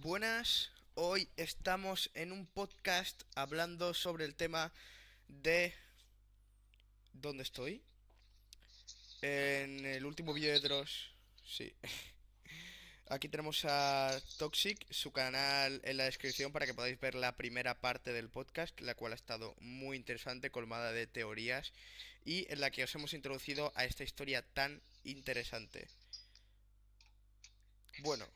Buenas, hoy estamos en un podcast hablando sobre el tema de... ¿Dónde estoy? En el último vídeo de Dross, sí. Aquí tenemos a Toxic, su canal en la descripción para que podáis ver la primera parte del podcast, la cual ha estado muy interesante, colmada de teorías, y en la que os hemos introducido a esta historia tan interesante. Bueno,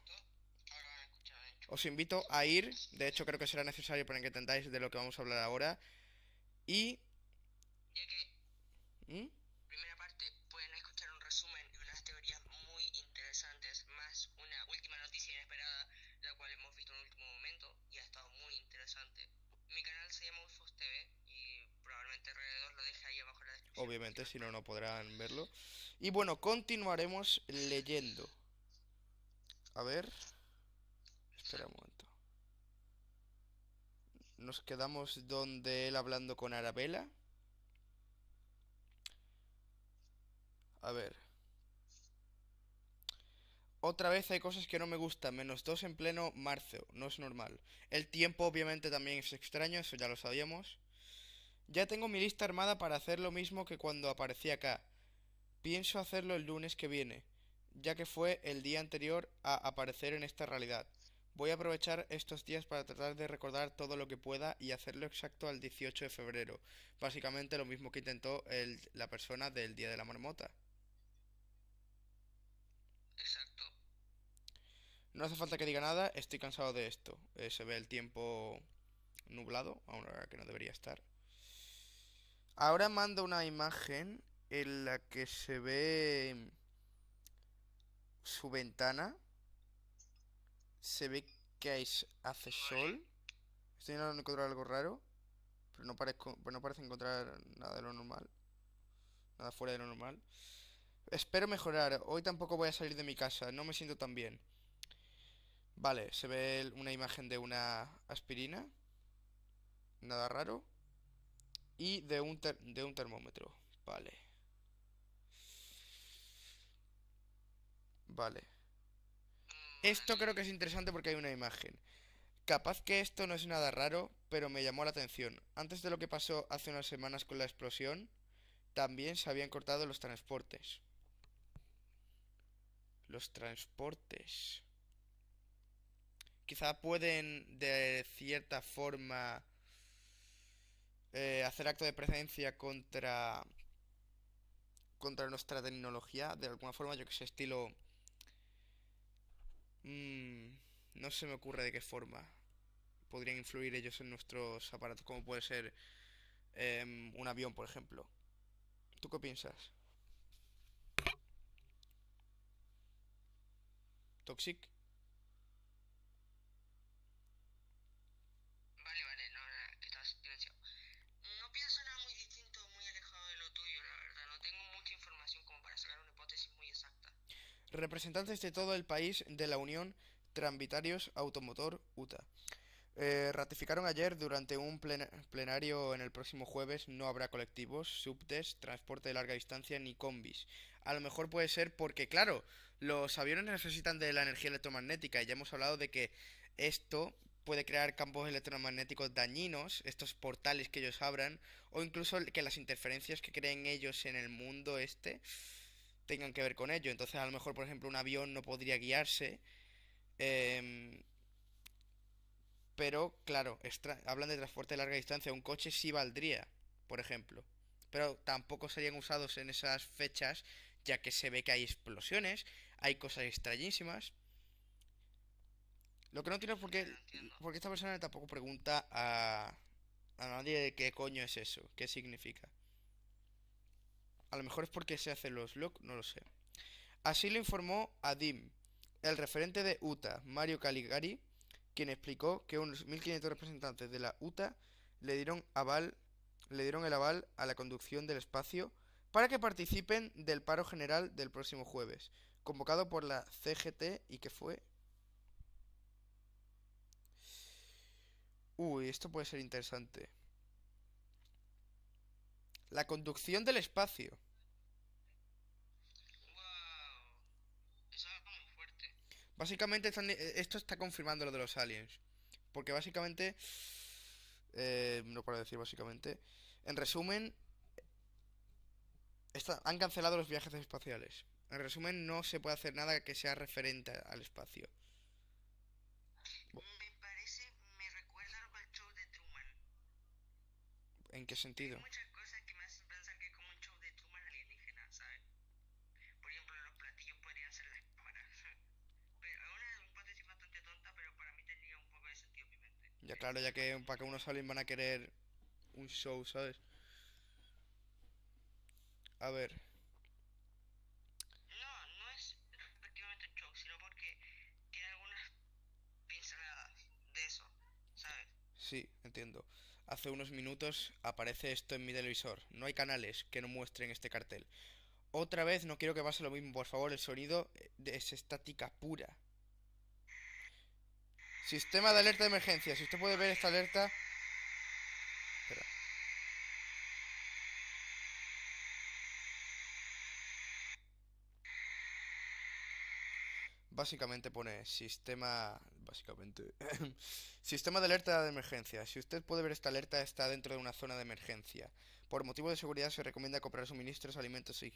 os invito a ir, de hecho creo que será necesario para que entendáis de lo que vamos a hablar ahora. Y... ¿De qué? ¿Mm? Primera parte, pueden escuchar un resumen y unas teorías muy interesantes, más una última noticia inesperada, la cual hemos visto en el último momento y ha estado muy interesante. Mi canal se llama UFOS TV y probablemente alrededor lo deje ahí abajo en la descripción. Obviamente, si no, no podrán verlo. Y bueno, continuaremos leyendo. A ver. Espera momento. Nos quedamos donde él hablando con Arabella. A ver. Otra vez hay cosas que no me gustan, menos dos en pleno marzo, no es normal. El tiempo obviamente también es extraño, eso ya lo sabíamos. Ya tengo mi lista armada para hacer lo mismo que cuando aparecí acá. Pienso hacerlo el lunes que viene, ya que fue el día anterior a aparecer en esta realidad. Voy a aprovechar estos días para tratar de recordar todo lo que pueda y hacerlo exacto al 18 de febrero. Básicamente lo mismo que intentó la persona del Día de la Marmota. Exacto. No hace falta que diga nada, estoy cansado de esto. Eh, se ve el tiempo nublado, a una hora que no debería estar. Ahora mando una imagen en la que se ve su ventana se ve que hace sol. Estoy intentando encontrar algo raro. Pero no, parezco, pues no parece encontrar nada de lo normal. Nada fuera de lo normal. Espero mejorar. Hoy tampoco voy a salir de mi casa. No me siento tan bien. Vale, se ve una imagen de una aspirina. Nada raro. Y de un, de un termómetro. Vale. Vale. Esto creo que es interesante porque hay una imagen. Capaz que esto no es nada raro, pero me llamó la atención. Antes de lo que pasó hace unas semanas con la explosión, también se habían cortado los transportes. Los transportes. Quizá pueden de cierta forma eh, hacer acto de presencia contra contra nuestra tecnología, de alguna forma, yo que sé, estilo Mm, no se me ocurre de qué forma podrían influir ellos en nuestros aparatos, como puede ser em, un avión, por ejemplo. ¿Tú qué piensas? Toxic. Representantes de todo el país de la Unión Tranvitarios Automotor UTA. Eh, ratificaron ayer durante un plenario en el próximo jueves no habrá colectivos, subtes, transporte de larga distancia ni combis. A lo mejor puede ser porque, claro, los aviones necesitan de la energía electromagnética y ya hemos hablado de que esto puede crear campos electromagnéticos dañinos, estos portales que ellos abran, o incluso que las interferencias que creen ellos en el mundo este tengan que ver con ello. Entonces, a lo mejor, por ejemplo, un avión no podría guiarse. Em, pero, claro, hablan de transporte de larga distancia. Un coche sí valdría, por ejemplo. Pero tampoco serían usados en esas fechas, ya que se ve que hay explosiones, hay cosas extrañísimas. Lo que no tiene es por qué, porque esta persona tampoco pregunta a, a nadie de qué coño es eso, qué significa. A lo mejor es porque se hacen los logs, no lo sé. Así lo informó Adim, el referente de UTA, Mario Caligari, quien explicó que unos 1.500 representantes de la UTA le dieron, aval, le dieron el aval a la conducción del espacio para que participen del paro general del próximo jueves, convocado por la CGT y que fue... Uy, esto puede ser interesante. La conducción del espacio. Básicamente eh, esto está confirmando lo de los aliens. Porque básicamente... Eh, no para decir básicamente. En resumen... han cancelado los viajes espaciales. En resumen, no se puede hacer nada que sea referente al espacio. Me parece, me recuerda de Truman. ¿En qué sentido? Ya claro, ya que para que uno salen van a querer un show, ¿sabes? A ver. No, no es efectivamente un show, sino porque tiene algunas pinceladas de eso, ¿sabes? Sí, entiendo. Hace unos minutos aparece esto en mi televisor. No hay canales que no muestren este cartel. Otra vez, no quiero que pase lo mismo, por favor, el sonido eh, es estática pura. Sistema de alerta de emergencia. Si usted puede ver esta alerta... Espera. Básicamente pone sistema... Básicamente... sistema de alerta de emergencia. Si usted puede ver esta alerta, está dentro de una zona de emergencia. Por motivo de seguridad se recomienda comprar suministros, alimentos e,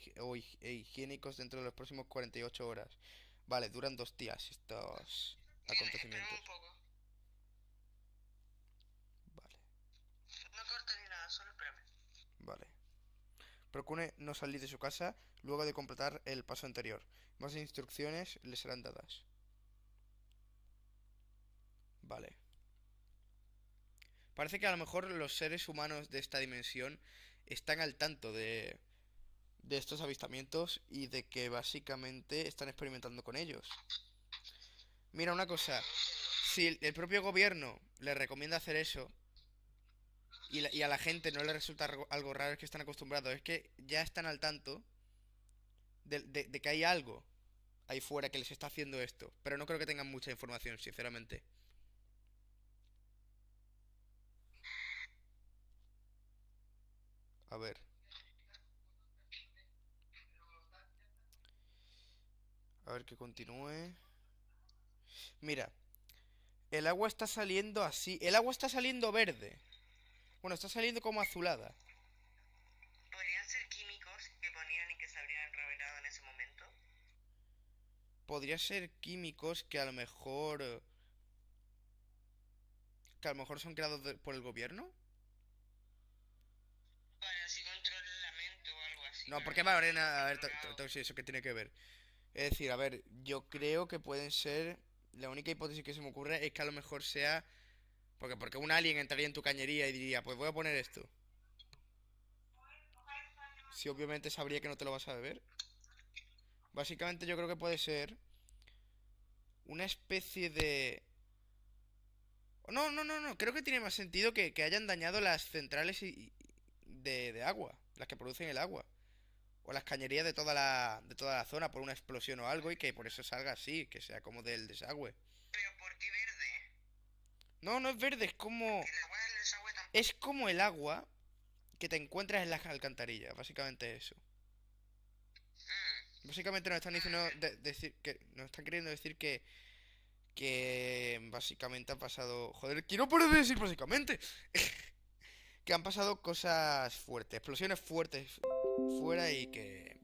e higiénicos dentro de los próximos 48 horas. Vale, duran dos días estos acontecimientos. un poco. Vale. No cortes ni nada, solo espérame. Vale. Procure no salir de su casa luego de completar el paso anterior. Más instrucciones le serán dadas. Vale. Parece que a lo mejor los seres humanos de esta dimensión están al tanto de, de estos avistamientos y de que básicamente están experimentando con ellos. Mira, una cosa. Si el propio gobierno le recomienda hacer eso y, a la gente no le resulta algo raro, es que están acostumbrados, es que ya están al tanto de que hay algo ahí fuera que les está haciendo esto. Pero no creo que tengan mucha información, sinceramente. A ver. A ver que continúe. Mira, el agua está saliendo así. El agua está saliendo verde. Bueno, está saliendo como azulada. ¿Podrían ser químicos que ponían y que se habrían revelado en ese momento? ¿Podrían ser químicos que a lo mejor... Que a lo mejor son creados por el gobierno. Para así o algo así. No, porque va, Lorena, a ver, eso que tiene que ver. Es decir, a ver, yo creo que pueden ser la única hipótesis que se me ocurre es que a lo mejor sea. Porque, porque un alien entraría en tu cañería y diría, pues voy a poner esto. Si obviamente sabría que no te lo vas a beber. Básicamente yo creo que puede ser una especie de... No, no, no, no. Creo que tiene más sentido que, hayan dañado las centrales de, de agua. Las que producen el agua o las cañerías de toda la de toda la zona por una explosión o algo y que por eso salga así, que sea como del desagüe. Pero ¿por qué verde? No, no es verde, es como es como el agua que te encuentras en las alcantarillas, básicamente eso. Hmm. Básicamente nos están diciendo ah. decir que nos están queriendo decir que que básicamente ha pasado, joder, quiero poder decir básicamente que han pasado cosas fuertes, explosiones fuertes fuera y que,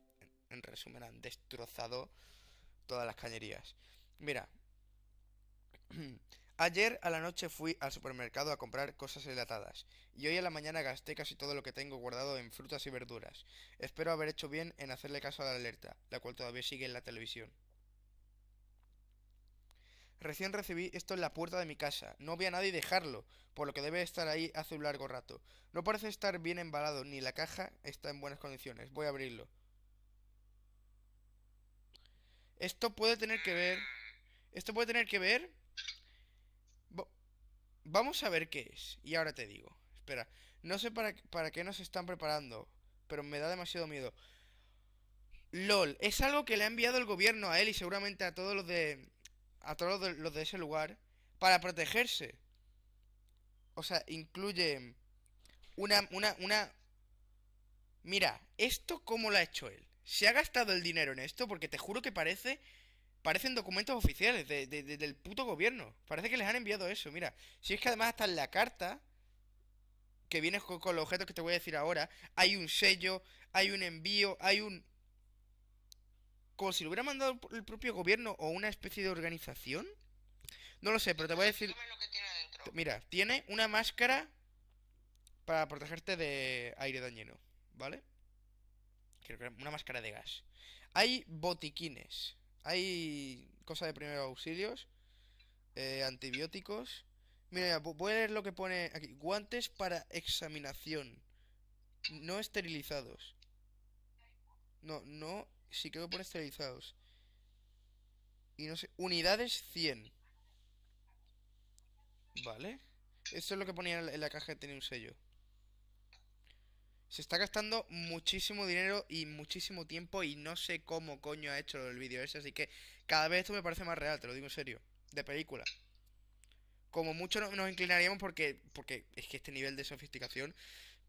en resumen, han destrozado todas las cañerías. Mira, ayer a la noche fui al supermercado a comprar cosas enlatadas y hoy a la mañana gasté casi todo lo que tengo guardado en frutas y verduras. Espero haber hecho bien en hacerle caso a la alerta, la cual todavía sigue en la televisión. Recién recibí esto en la puerta de mi casa. No vi a nadie dejarlo, por lo que debe estar ahí hace un largo rato. No parece estar bien embalado, ni la caja está en buenas condiciones. Voy a abrirlo. Esto puede tener que ver... Esto puede tener que ver... Vamos a ver qué es. Y ahora te digo. Espera. No sé para, para qué nos están preparando, pero me da demasiado miedo. LOL, es algo que le ha enviado el gobierno a él y seguramente a todos los de a todos los de, ese lugar para protegerse. O sea, incluye una, una, una... Mira, ¿esto cómo lo ha hecho él? Se ha gastado el dinero en esto porque te juro que parece... Parecen documentos oficiales de, del puto gobierno. Parece que les han enviado eso, mira. Si es que además está en la carta que viene con, con, los objetos que te voy a decir ahora, hay un sello, hay un envío, hay un como si lo hubiera mandado el propio gobierno o una especie de organización. No lo sé, pero te voy a decir... Mira, tiene una máscara para protegerte de aire dañino, ¿vale? Creo que una máscara de gas. Hay botiquines, hay Cosa de primeros auxilios, eh, antibióticos. Mira, voy a leer lo que pone aquí. Guantes para examinación. No esterilizados. No, no si creo que pone Y no sé. Unidades 100. Vale. Esto es lo que ponía en la caja que tenía un sello. Se está gastando muchísimo dinero y muchísimo tiempo y no sé cómo coño ha hecho el vídeo ese, así que cada vez esto me parece más real, te lo digo en serio, de película. Como mucho nos inclinaríamos porque, porque es que este nivel de sofisticación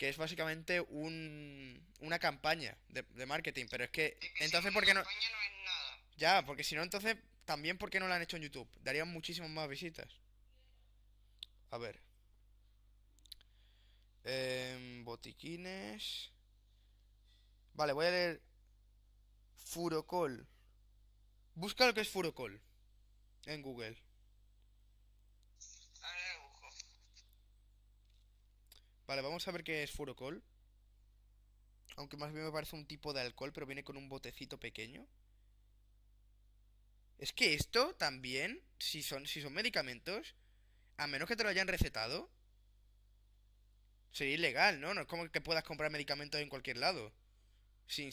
que es básicamente una campaña de, marketing, pero es que... entonces, ¿por qué no...? Ya, porque si no, entonces, también ¿por qué no la han hecho en YouTube? Darían muchísimas más visitas. A ver. Em, botiquines. Vale, voy a leer... Furocol. Busca lo que es Furocol en Google. Vale, vamos a ver qué es furocol. Aunque más bien me parece un tipo de alcohol, pero viene con un botecito pequeño. Es que esto también, si son, si son medicamentos, a menos que te lo hayan recetado, sería ilegal, ¿no? No es como que puedas comprar medicamentos en cualquier lado. Sin,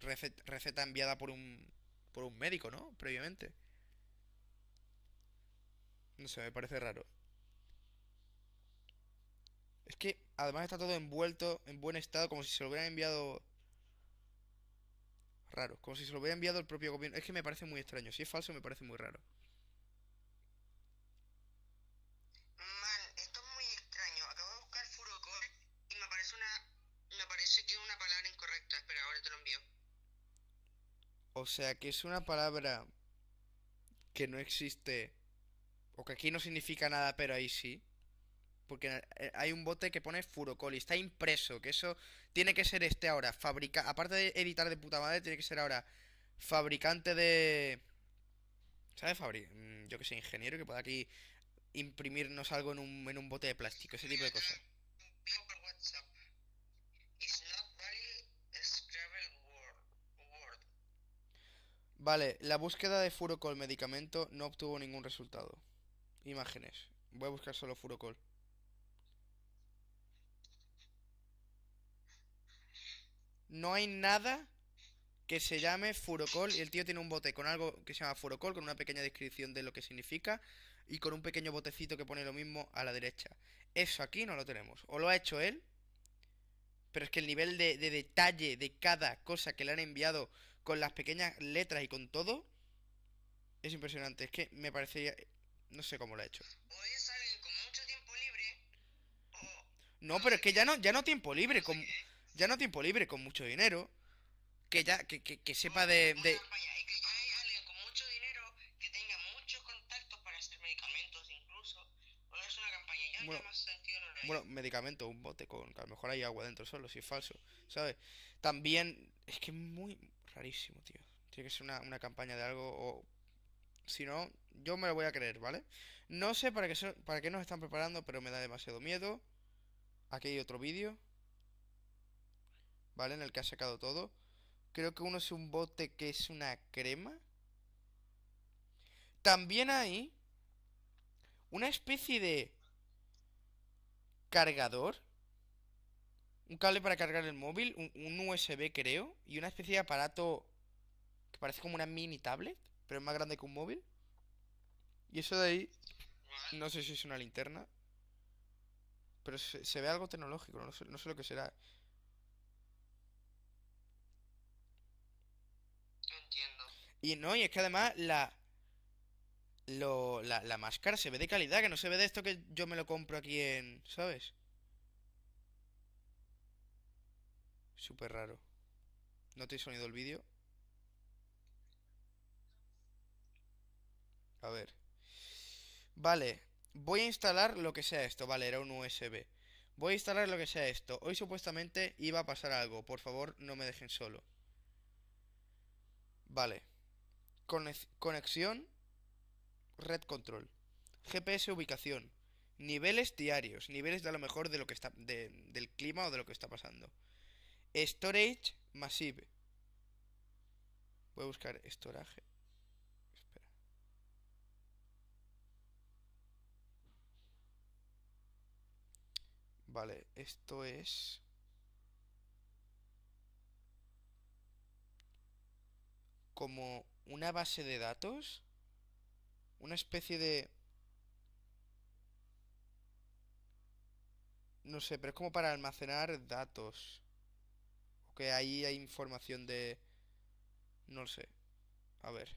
receta, receta enviada por un, por un médico, ¿no? Previamente. No sé, me parece raro. Es que Además está todo envuelto en buen estado, como si se lo hubieran enviado... Raro, como si se lo hubiera enviado el propio gobierno. Es que me parece muy extraño. Si es falso, me parece muy raro. Mal, esto es muy extraño. Acabo de buscar furocol y me parece una... Me parece que es una palabra incorrecta. Espera, ahora te lo envío. O sea, que es una palabra que no existe. O que aquí no significa nada, pero ahí sí. Porque eh, hay un bote que pone y está impreso, que eso tiene que ser este ahora. Fabrica, aparte de editar de puta madre, tiene que ser ahora fabricante de... ¿Sabes? Fabric... Mm, yo que sé, ingeniero que pueda aquí imprimirnos algo en un, en un bote de plástico, ese tipo de cosas. Vale, la búsqueda de Furocol medicamento no obtuvo ningún resultado. Imágenes. Voy a buscar solo Furocol. no hay nada que se llame Furocol y el tío tiene un bote con algo que se llama Furocol, con una pequeña descripción de lo que significa y con un pequeño botecito que pone lo mismo a la derecha. Eso aquí no lo tenemos. O lo ha hecho él, pero es que el nivel de, detalle de cada cosa que le han enviado con las pequeñas letras y con todo es impresionante. Es que me parecería... No sé cómo lo ha hecho. con mucho tiempo libre. No, pero es que ya no, ya no tiempo libre. Con... Eh ya no tiempo libre, con mucho dinero, que ya, que, que, que sepa de... bueno, Bueno, medicamento un bote con... a lo mejor hay agua dentro solo, si es falso, ¿sabes? También, es que es muy rarísimo, tío. Tiene que ser una, una campaña de algo o... Si no, yo me lo voy a creer, ¿vale? No sé para qué, para qué nos están preparando, pero me da demasiado miedo. Aquí hay otro vídeo. ¿vale? En el que ha sacado todo. Creo que uno es un bote que es una crema. También hay una especie de cargador. Un cable para cargar el móvil, un, USB creo, y una especie de aparato que parece como una mini tablet, pero es más grande que un móvil. Y eso de ahí, no sé si es una linterna, pero se, ve algo tecnológico, no sé lo que será. Y no, y es que además la, la, la, máscara se ve de calidad, que no se ve de esto que yo me lo compro aquí en... ¿Sabes? Súper raro. ¿No te he sonido el vídeo? A ver. Vale. Voy a instalar lo que sea esto. Vale, era un USB. Voy a instalar lo que sea esto. Hoy supuestamente iba a pasar algo. Por favor, no me dejen solo. Vale conexión, red control, GPS ubicación, niveles diarios, niveles de a lo mejor de lo que está, del clima o de lo que está pasando. Storage Massive. Voy a buscar storage. Vale, esto es... Como una base de datos, una especie de... No sé, pero es como para almacenar datos. O que ahí hay información de... No sé. A ver.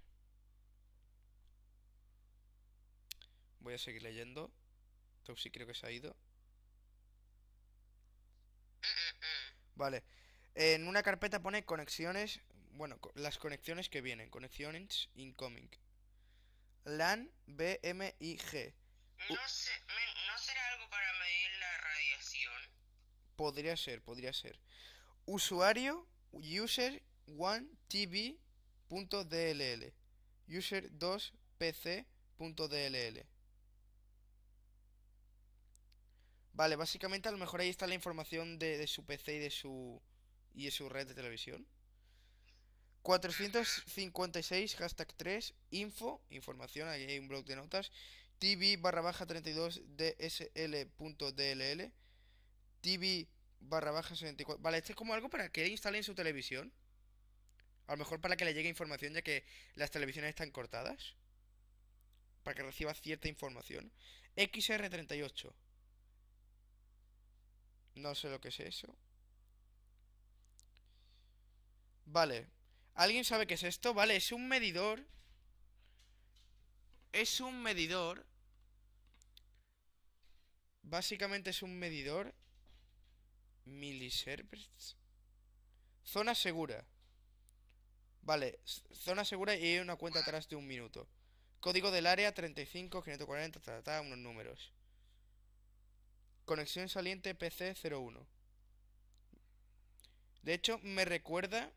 Voy a seguir leyendo. sí creo que se ha ido. Eh, eh, eh. Vale. En una carpeta pone conexiones bueno, las conexiones que vienen. Conexiones incoming. LAN, BMIG. No, sé, ¿No será algo para medir la radiación? Podría ser, podría ser. Usuario, user 1tv.dll. User 2pc.dll. Vale, básicamente a lo mejor ahí está la información de, de su PC y de su, y de su red de televisión. 456 hashtag 3 info, información, Ahí hay un blog de notas, tv barra baja 32 dsl.dll, tv barra baja 74. Vale, este es como algo para que instalen su televisión. A lo mejor para que le llegue información ya que las televisiones están cortadas. Para que reciba cierta información. XR38. No sé lo que es eso. Vale. ¿Alguien sabe qué es esto? Vale, es un medidor. Es un medidor. Básicamente es un medidor. Miliserverts. Zona segura. Vale, zona segura y una cuenta atrás de un minuto. Código del área 35, 540, unos números. Conexión saliente PC01. De hecho, me recuerda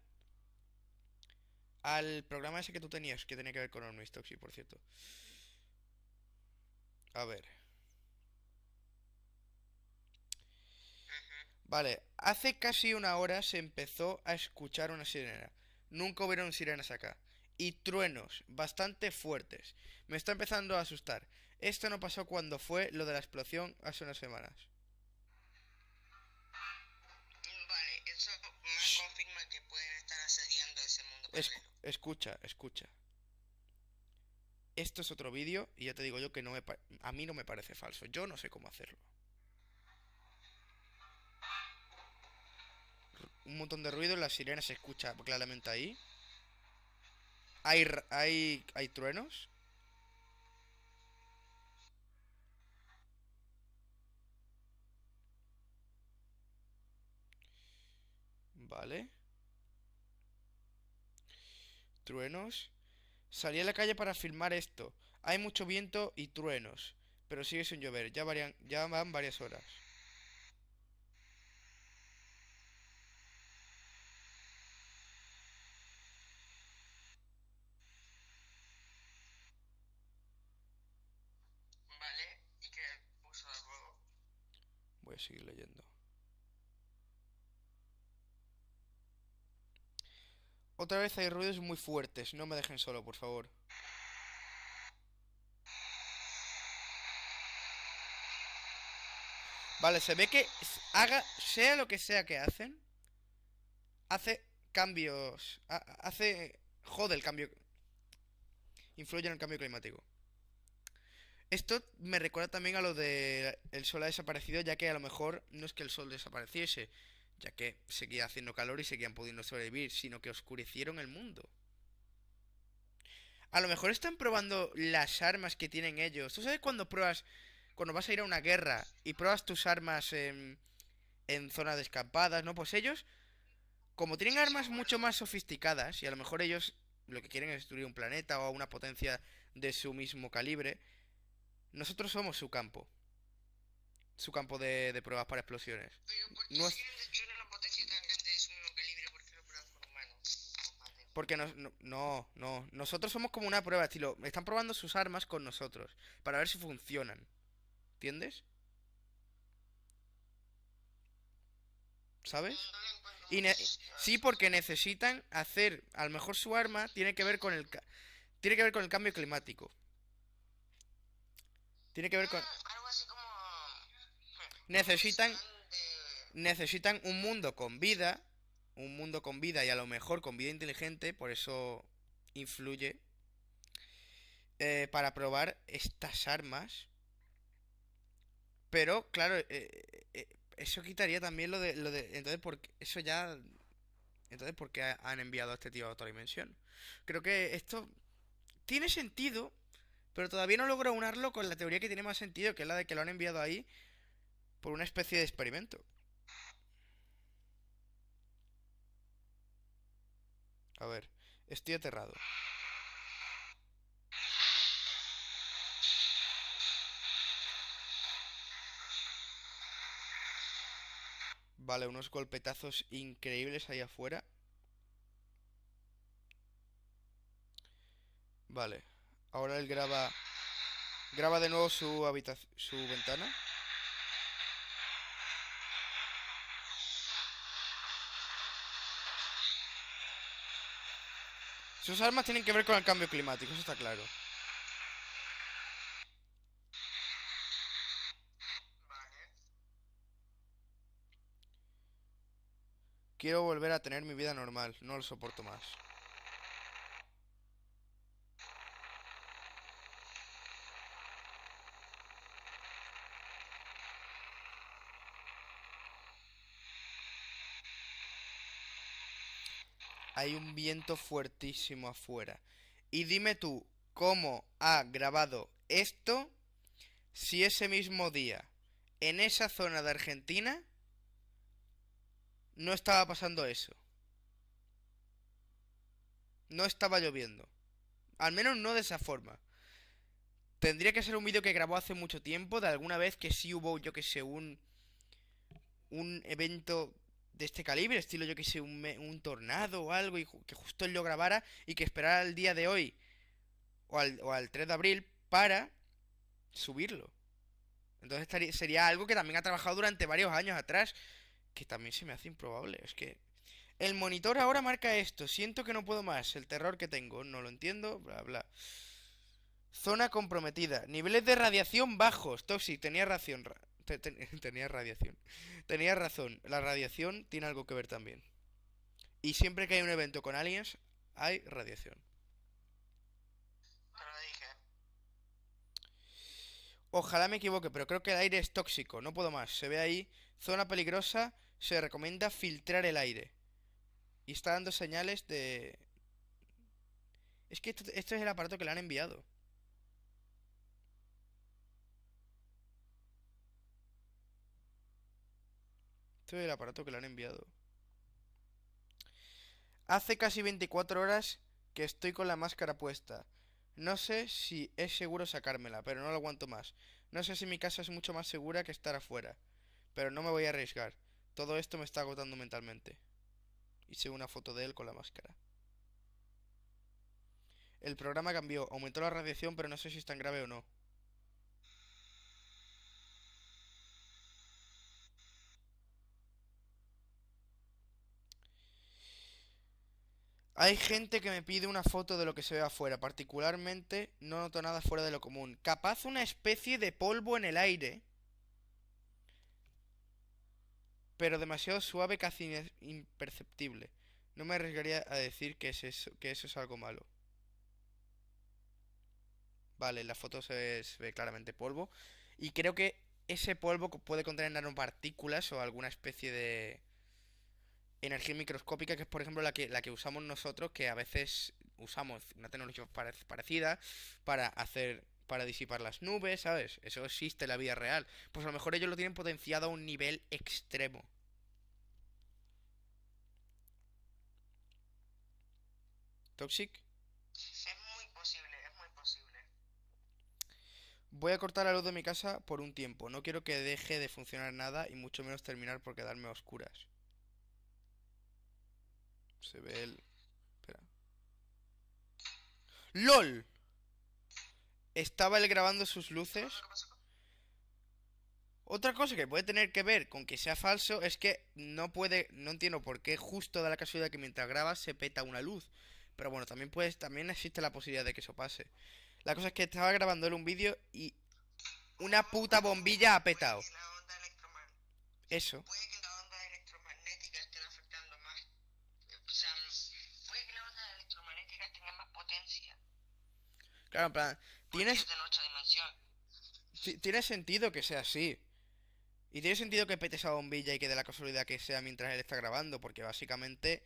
al programa ese que tú tenías, que tenía que ver con Omnistoxy, por cierto. A ver. Vale, hace casi una hora se empezó a escuchar una sirena. Nunca hubieron sirenas acá. Y truenos, bastante fuertes. Me está empezando a asustar. Esto no pasó cuando fue lo de la explosión hace unas semanas. Vale, eso me confirma que pueden estar asediando ese mundo. Escucha, escucha. Esto es otro vídeo y ya te digo yo que no a mí no me parece falso. Yo no sé cómo hacerlo. Un montón de ruido, la sirena se escucha claramente ahí. Hay, hay, hay truenos. Vale. ¿Truenos? Salí a la calle para filmar esto. Hay mucho viento y truenos. Pero sigue sin llover. Ya, ya van varias horas. Otra vez hay ruidos muy fuertes. No me dejen solo, por favor. Vale, se ve que haga sea lo que sea que hacen, hace cambios, hace jode el cambio, influye en el cambio climático. Esto me recuerda también a lo de el sol ha desaparecido, ya que a lo mejor no es que el sol desapareciese, ya que seguía haciendo calor y seguían pudiendo sobrevivir, sino que oscurecieron el mundo. A lo mejor están probando las armas que tienen ellos. ¿Tú sabes cuando pruebas, cuando vas a ir a una guerra y pruebas tus armas en, en zonas descampadas, ¿no? Pues ellos, como tienen armas mucho más sofisticadas, y a lo mejor ellos lo que quieren es destruir un planeta o una potencia de su mismo calibre, nosotros somos su campo su campo de, pruebas para explosiones. ¿por qué no es... no de porque humanos. Porque no, no, nosotros somos como una prueba, estilo, están probando sus armas con nosotros para ver si funcionan. ¿Entiendes? ¿Sabes? sí, porque necesitan hacer, a lo mejor su arma tiene que ver con el tiene que ver con el cambio climático. Tiene que ver con ah, Necesitan, necesitan un mundo con vida, un mundo con vida y a lo mejor con vida inteligente, por eso influye, eh, para probar estas armas. Pero, claro, eh, eh, eso quitaría también lo de, lo de... Entonces, porque eso ya... Entonces, ¿por qué han enviado a este tío a otra dimensión? Creo que esto tiene sentido, pero todavía no logro unarlo con la teoría que tiene más sentido, que es la de que lo han enviado ahí por una especie de experimento. A ver, estoy aterrado. Vale, unos golpetazos increíbles ahí afuera. Vale, ahora él graba... Graba de nuevo su, su ventana. Sus armas tienen que ver con el cambio climático, eso está claro. Quiero volver a tener mi vida normal, no lo soporto más. hay un viento fuertísimo afuera. Y dime tú, ¿cómo ha grabado esto si ese mismo día, en esa zona de Argentina, no estaba pasando eso? No estaba lloviendo. Al menos no de esa forma. Tendría que ser un vídeo que grabó hace mucho tiempo, de alguna vez que sí hubo, yo que sé, un, un evento de este calibre, estilo yo que un, un tornado o algo, y que justo él lo grabara y que esperara el día de hoy o al, 3 de abril para subirlo. Entonces sería algo que también ha trabajado durante varios años atrás, que también se me hace improbable. Es que el monitor ahora marca esto, siento que no puedo más, el terror que tengo, no lo entiendo, bla, bla. Zona comprometida, niveles de radiación bajos, Toxic, tenía ración. tenía radiación. Tenía razón, la radiación tiene algo que ver también. Y siempre que hay un evento con aliens, hay radiación. Ojalá me equivoque, pero creo que el aire es tóxico, no puedo más. Se ve ahí, zona peligrosa, se recomienda filtrar el aire. Y está dando señales de... Es que esto, este es el aparato que le han enviado. aparato que le han enviado. Hace casi 24 horas que estoy con la máscara puesta. No sé si es seguro sacármela, pero no lo aguanto más. No sé si mi casa es mucho más segura que estar afuera. Pero no me voy a arriesgar. Todo esto me está agotando mentalmente. Hice una foto de él con la máscara. El programa cambió, aumentó la radiación, pero no sé si es tan grave o no. Hay gente que me pide una foto de lo que se ve afuera. Particularmente no noto nada fuera de lo común. Capaz una especie de polvo en el aire. Pero demasiado suave, casi imperceptible. No me arriesgaría a decir que, eso, es algo malo. Vale, la foto se ve claramente polvo. Y creo que ese polvo puede contener nanopartículas o alguna especie de energía microscópica, que es por ejemplo la que, la que usamos nosotros, que a veces usamos una tecnología parecida para hacer para disipar las nubes, ¿sabes? Eso existe en la vida real. Pues a lo mejor ellos lo tienen potenciado a un nivel extremo. Toxic. Es muy posible, es muy posible. Voy a cortar la luz de mi casa por un tiempo. No quiero que deje de funcionar nada y mucho menos terminar por quedarme a oscuras. Se ve el... Espera. ¡LOL! Estaba él grabando sus luces. Otra cosa que puede tener que ver con que sea falso es que no puede, no entiendo por qué justo da la casualidad que mientras grabas se peta una luz. Pero bueno, también puedes, también existe la posibilidad de que eso pase. La cosa es que estaba grabando él un vídeo y una puta bombilla ha petado. Eso. Claro, en plan, tienes... Tiene sentido que sea así. Y tiene sentido que pete esa bombilla y que de la casualidad que sea mientras él está grabando, porque básicamente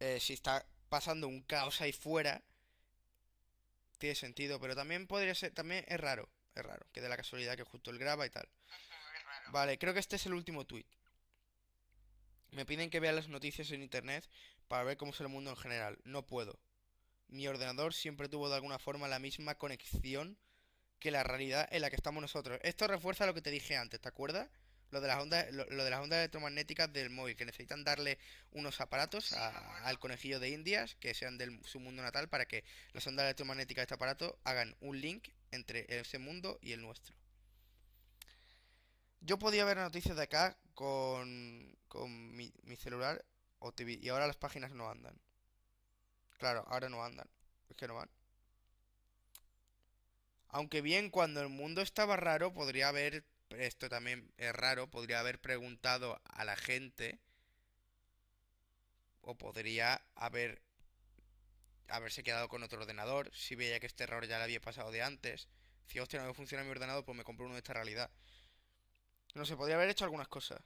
eh, si está pasando un caos ahí fuera, tiene sentido, pero también podría ser, también es raro, es raro, que de la casualidad que justo él graba y tal. Vale, creo que este es el último tweet. Me piden que vea las noticias en internet para ver cómo es el mundo en general. No puedo mi ordenador siempre tuvo de alguna forma la misma conexión que la realidad en la que estamos nosotros. Esto refuerza lo que te dije antes, ¿te acuerdas? Lo de las ondas, lo, de las ondas electromagnéticas del móvil, que necesitan darle unos aparatos al conejillo de Indias, que sean de su mundo natal, para que las ondas electromagnéticas de este aparato hagan un link entre ese mundo y el nuestro. Yo podía ver noticias de acá con, con mi, mi celular o TV, y ahora las páginas no andan. Claro, ahora no andan. Es que no van. Aunque bien, cuando el mundo estaba raro, podría haber. Esto también es raro. Podría haber preguntado a la gente. O podría haber. Haberse quedado con otro ordenador. Si veía que este error ya le había pasado de antes. Si hostia, no me funciona mi ordenador, pues me compro uno de esta realidad. No sé, podría haber hecho algunas cosas.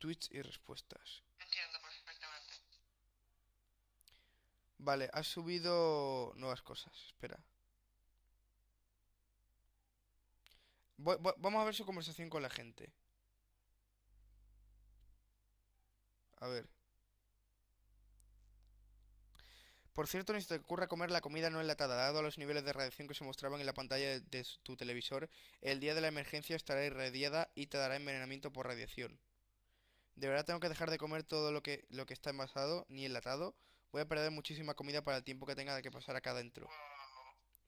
tweets y respuestas. Entiendo Vale, ha subido nuevas cosas, espera. vamos a ver su conversación con la gente. A ver. Por cierto, ni se te ocurra comer la comida no enlatada, dado los niveles de radiación que se mostraban en la pantalla de tu televisor, el día de la emergencia estará irradiada y te dará envenenamiento por radiación. De verdad tengo que dejar de comer todo lo que, lo que está envasado ni enlatado. Voy a perder muchísima comida para el tiempo que tenga de que pasar acá adentro.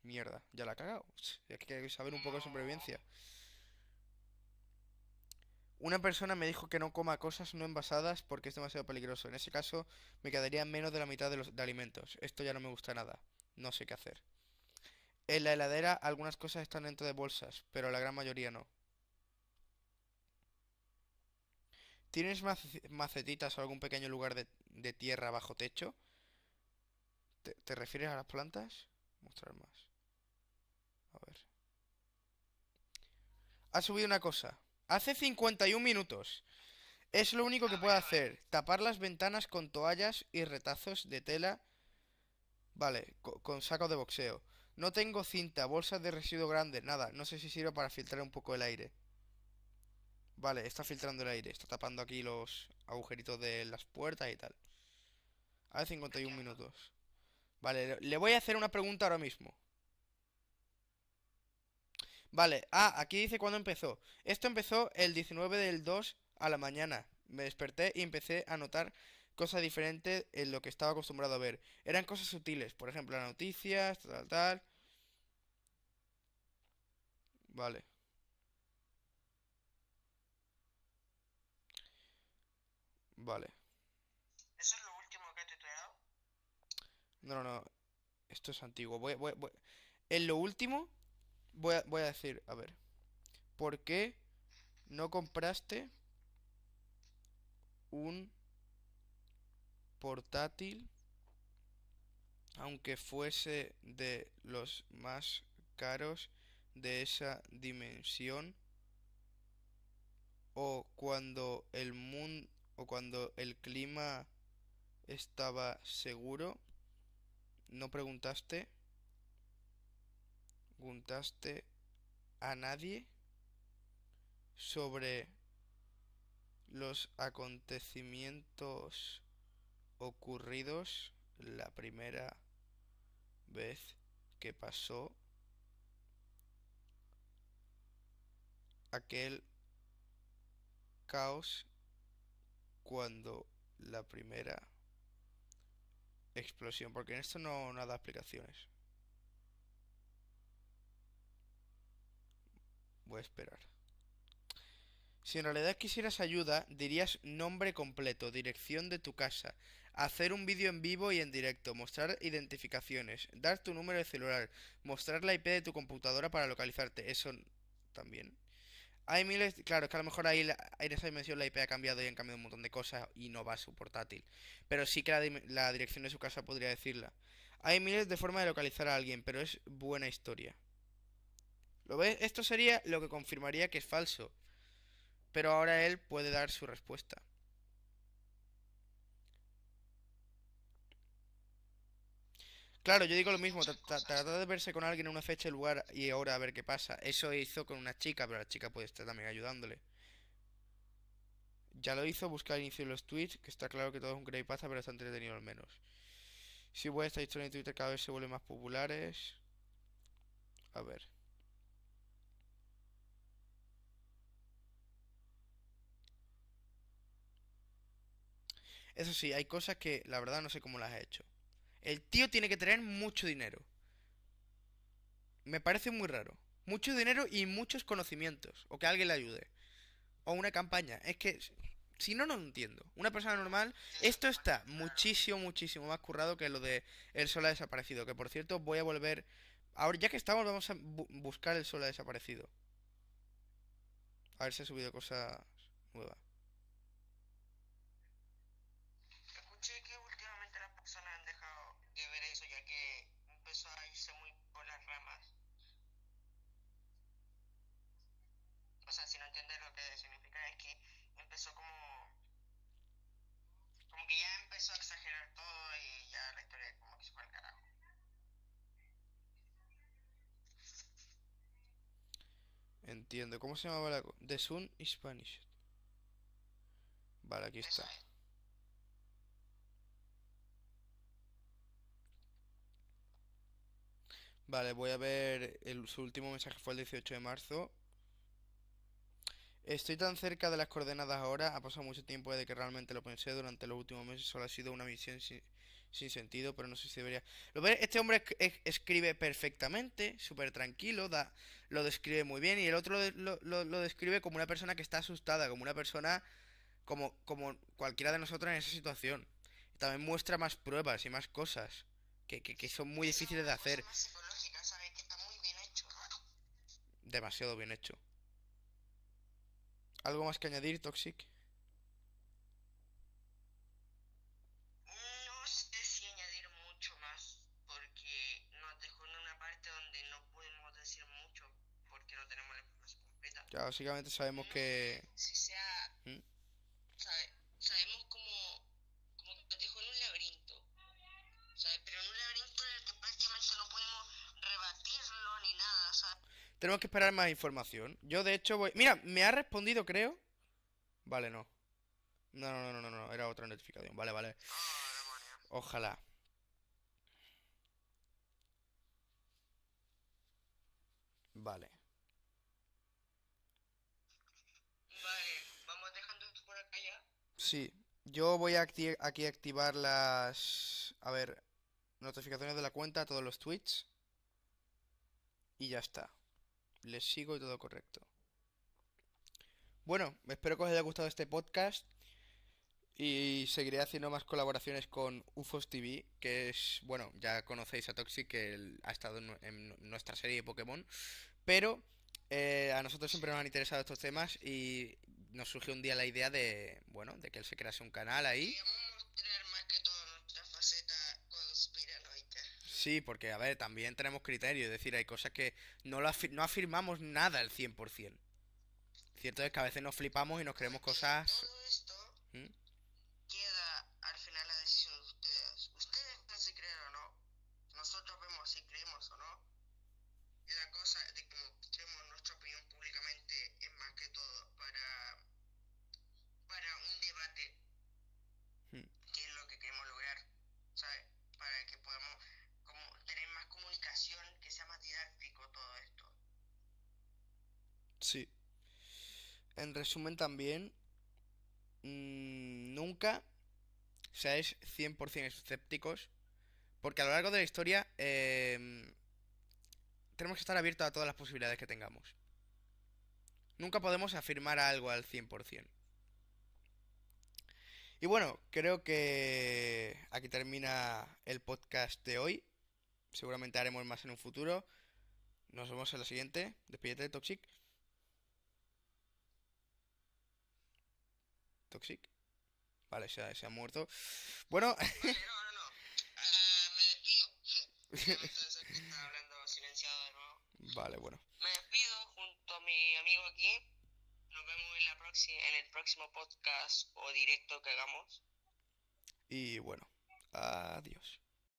Mierda, ya la ha cagado. Hay que saber un poco de supervivencia. Una persona me dijo que no coma cosas no envasadas porque es demasiado peligroso. En ese caso, me quedaría menos de la mitad de los de alimentos. Esto ya no me gusta nada. No sé qué hacer. En la heladera algunas cosas están dentro de bolsas, pero la gran mayoría no. ¿Tienes macetitas o algún pequeño lugar de, tierra bajo techo? ¿Te, refieres a las plantas? Mostrar más. A ver. Ha subido una cosa. Hace 51 minutos. Es lo único que puedo hacer. Tapar las ventanas con toallas y retazos de tela. Vale, con, saco de boxeo. No tengo cinta, bolsas de residuo grande, nada. No sé si sirve para filtrar un poco el aire. Vale, está filtrando el aire, está tapando aquí los agujeritos de las puertas y tal. A 51 minutos. Vale, le voy a hacer una pregunta ahora mismo. Vale, ah, aquí dice cuándo empezó. Esto empezó el 19 del 2 a la mañana. Me desperté y empecé a notar cosas diferentes en lo que estaba acostumbrado a ver. Eran cosas sutiles, por ejemplo, las noticias, tal, tal. Vale. Vale. ¿Eso es lo último que he No, no, Esto es antiguo. Voy, En lo último, voy voy a decir, a ver. ¿Por qué no compraste un portátil, aunque fuese de los más caros de esa dimensión? o cuando el mundo o cuando el clima estaba seguro, no preguntaste, preguntaste a nadie sobre los acontecimientos ocurridos la primera vez que pasó aquel caos cuando la primera explosión, porque en esto no, nada da explicaciones. Voy a esperar. Si en realidad quisieras ayuda, dirías nombre completo, dirección de tu casa, hacer un vídeo en vivo y en directo, mostrar identificaciones, dar tu número de celular, mostrar la IP de tu computadora para localizarte, eso también. Hay miles, claro, es que a lo mejor ahí en esa dimensión la IP ha cambiado y han cambiado un montón de cosas y no va a su portátil. Pero sí que la, dirección de su casa podría decirla. Hay miles de formas de localizar a alguien, pero es buena historia. ¿Lo ves? Esto sería lo que confirmaría que es falso. Pero ahora él puede dar su respuesta. Claro, yo digo lo mismo, tratar de verse con alguien en una fecha y lugar y ahora a ver qué pasa. Eso hizo con una chica, pero la chica puede estar también ayudándole. Ya lo hizo, buscar inicio de los tweets, que está claro que todo es un creepypasta, pero está entretenido al menos. Si vuestra esta historia en Twitter cada vez se vuelve más populares. A ver. Eso sí, hay cosas que la verdad no sé cómo las he hecho. El tío tiene que tener mucho dinero. Me parece muy raro. Mucho dinero y muchos conocimientos. O que alguien le ayude. O una campaña. Es que si no, no entiendo. Una persona normal, esto está muchísimo, muchísimo más currado que lo de El Sol ha desaparecido. Que por cierto, voy a volver. Ahora, ya que estamos, vamos a buscar El Sol ha desaparecido. A ver si ha subido cosas nuevas. entiendo. ¿Cómo se llamaba la The Sun is Vale, aquí está. Vale, voy a ver. El, su último mensaje fue el 18 de marzo. Estoy tan cerca de las coordenadas ahora. Ha pasado mucho tiempo desde que realmente lo pensé. Durante los últimos meses solo ha sido una misión sin, sin sentido, pero no sé si debería. Este hombre escribe perfectamente, súper tranquilo, da, lo describe muy bien, y el otro lo, lo, describe como una persona que está asustada, como una persona como, como cualquiera de nosotros en esa situación. también muestra más pruebas y más cosas que, que, que son muy difíciles de hacer. Demasiado bien hecho. ¿Algo más que añadir, Toxic? Ya básicamente sabemos que... Si sea... ¿Mm? Sabemos como... Como que te en un laberinto. ¿Sabes? Pero en un laberinto en el que prácticamente no podemos rebatirlo ni nada, ¿sabes? Tenemos que esperar más información. Yo de hecho voy... Mira, me ha respondido creo... Vale, no. No, no, no, no, no, era otra notificación. Vale, vale. Oh, Ojalá. Vale. Sí, yo voy a aquí a activar las... A ver, notificaciones de la cuenta, a todos los tweets. Y ya está. Les sigo y todo correcto. Bueno, espero que os haya gustado este podcast. Y seguiré haciendo más colaboraciones con UFOS TV, que es, bueno, ya conocéis a Toxic, que ha estado en, nuestra serie de Pokémon. Pero eh, a nosotros siempre nos han interesado estos temas y nos surgió un día la idea de, bueno, de que él se crease un canal ahí. Sí, porque, a ver, también tenemos criterios, es decir, hay cosas que no, lo no afirmamos nada al 100%. Cierto es que a veces nos flipamos y nos creemos cosas... ¿Mm? en resumen también, mm, nunca seáis 100% escépticos, porque a lo largo de la historia em, tenemos que estar abiertos a todas las posibilidades que tengamos. Nunca podemos afirmar algo al 100%. Y bueno, creo que aquí termina el podcast de hoy. Seguramente haremos más en un futuro. Nos vemos en la siguiente. Despídete, Toxic. Toxic. Vale, se ha, se ha muerto. Bueno. Vale, no, no, no. me eh, despido. Vale, bueno. Me despido junto a mi amigo aquí. Nos vemos en, la en el próximo podcast o directo que hagamos. Y bueno, adiós.